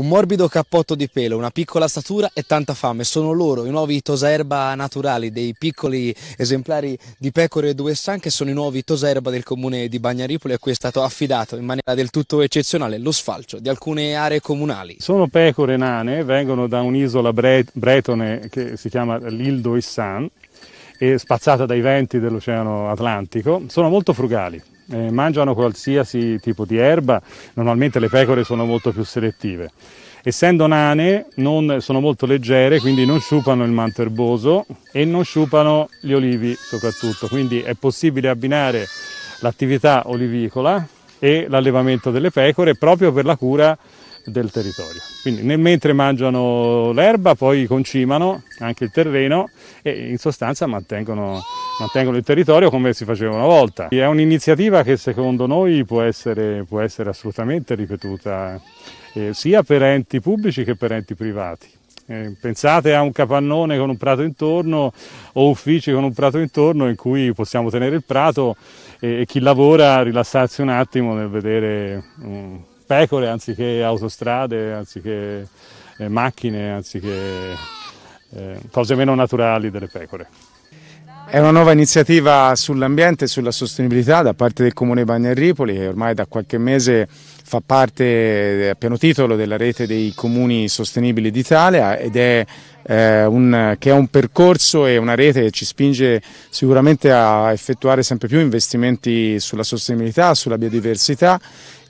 Un morbido cappotto di pelo, una piccola statura e tanta fame. Sono loro i nuovi tosaerba naturali, dei piccoli esemplari di pecore due san che sono i nuovi tosaerba del comune di Bagnaripoli a cui è stato affidato in maniera del tutto eccezionale lo sfalcio di alcune aree comunali. Sono pecore nane, vengono da un'isola bretone che si chiama L'Ildo Issan e spazzata dai venti dell'Oceano Atlantico, sono molto frugali. Eh, mangiano qualsiasi tipo di erba, normalmente le pecore sono molto più selettive. Essendo nane non, sono molto leggere, quindi non sciupano il manto erboso e non sciupano gli olivi soprattutto, quindi è possibile abbinare l'attività olivicola e l'allevamento delle pecore proprio per la cura del territorio. Quindi nel mentre mangiano l'erba poi concimano anche il terreno e in sostanza mantengono, mantengono il territorio come si faceva una volta. È un'iniziativa che secondo noi può essere, può essere assolutamente ripetuta eh, sia per enti pubblici che per enti privati. Eh, pensate a un capannone con un prato intorno o uffici con un prato intorno in cui possiamo tenere il prato e, e chi lavora rilassarsi un attimo nel vedere um, pecore anziché autostrade, anziché eh, macchine, anziché eh, cose meno naturali delle pecore. È una nuova iniziativa sull'ambiente e sulla sostenibilità da parte del Comune Bagnaripoli che ormai da qualche mese fa parte eh, a piano titolo della rete dei comuni sostenibili d'Italia ed è eh, un, che è un percorso e una rete che ci spinge sicuramente a effettuare sempre più investimenti sulla sostenibilità, sulla biodiversità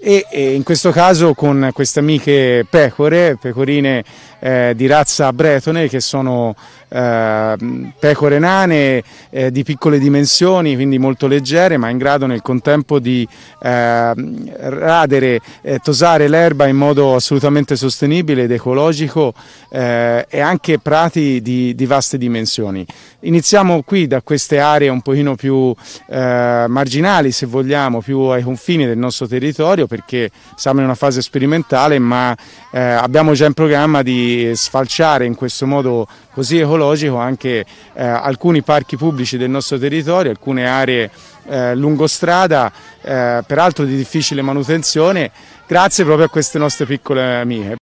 e, e in questo caso con queste amiche pecore, pecorine eh, di razza bretone che sono eh, pecore nane eh, di piccole dimensioni, quindi molto leggere ma in grado nel contempo di eh, radere eh, tosare l'erba in modo assolutamente sostenibile ed ecologico eh, e anche prati di, di, vaste dimensioni. Iniziamo qui da queste aree un pochino più eh, marginali, se vogliamo, più ai confini del nostro territorio perché siamo in una fase sperimentale ma eh, abbiamo già in programma di sfalciare in questo modo così ecologico anche eh, alcuni parchi pubblici del nostro territorio, alcune aree eh, lungostrada, eh, peraltro di difficile manutenzione, grazie proprio a queste nostre piccole amiche.